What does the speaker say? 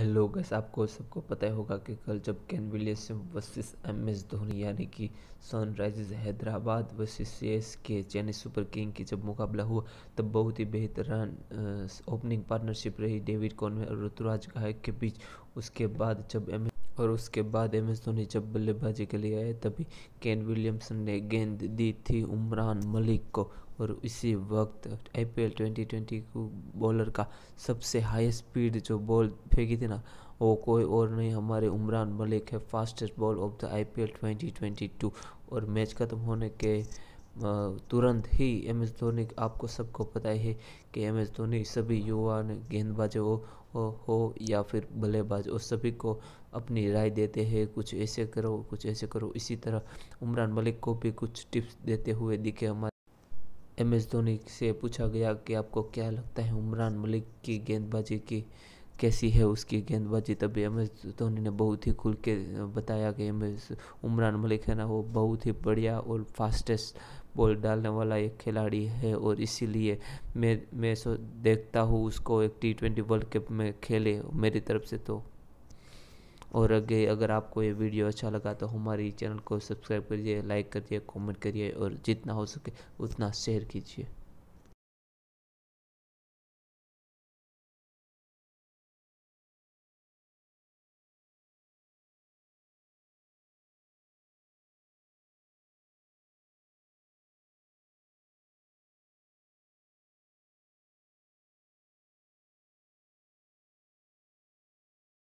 hello guys आपको सबको पता ही होगा कि कल जब Kane Williamson versus M S Dhoni यानी कि सनराइजर्स हैदराबाद वर्सेस एस के चेन्नई सुपर किंग की जब मुकाबला हुआ तब बहुत ही बेहतरान ओपनिंग पार्टनरशिप रही डेविड कॉनवे और ऋतुराज गायक के बीच उसके बाद जब एम और उसके बाद एम एस धोनी जब बल्लेबाजी के लिए आए तभी केन विलियमसन ने गेंद दी थी उमरान मलिक को और इसी वक्त I P L twenty twenty को बॉलर का सबसे हाई स्पीड जो बॉल फेंकी थी ना वो कोई और नहीं हमारे उमरान मलिक है fastest ball of the I P L twenty twenty two और मैच ख़त्म होने के तुरंत ही एम एस धोनी आपको सबको पता है कि एम एस धोनी सभी युवा गेंदबाज हो, हो हो या फिर बल्लेबाज और सभी को अपनी राय देते हैं कुछ ऐसे करो कुछ ऐसे करो इसी तरह उमरान मलिक को भी कुछ टिप्स देते हुए दिखे हमारे एम एस धोनी से पूछा गया कि आपको क्या लगता है उमरान मलिक की गेंदबाजी की कैसी है उसकी गेंदबाजी तभी एम एस धोनी ने बहुत ही खुल के बताया कि एम एस उमरान मलिक है ना वो बहुत ही बढ़िया और फास्टेस्ट बॉल डालने वाला एक खिलाड़ी है और इसीलिए मैं मैं सो देखता हूँ उसको एक टी ट्वेंटी वर्ल्ड कप में खेले मेरी तरफ से तो और अगे अगर आपको ये वीडियो अच्छा लगा तो हमारी चैनल को सब्सक्राइब करिए लाइक करिए कमेंट करिए और जितना हो सके उतना शेयर कीजिए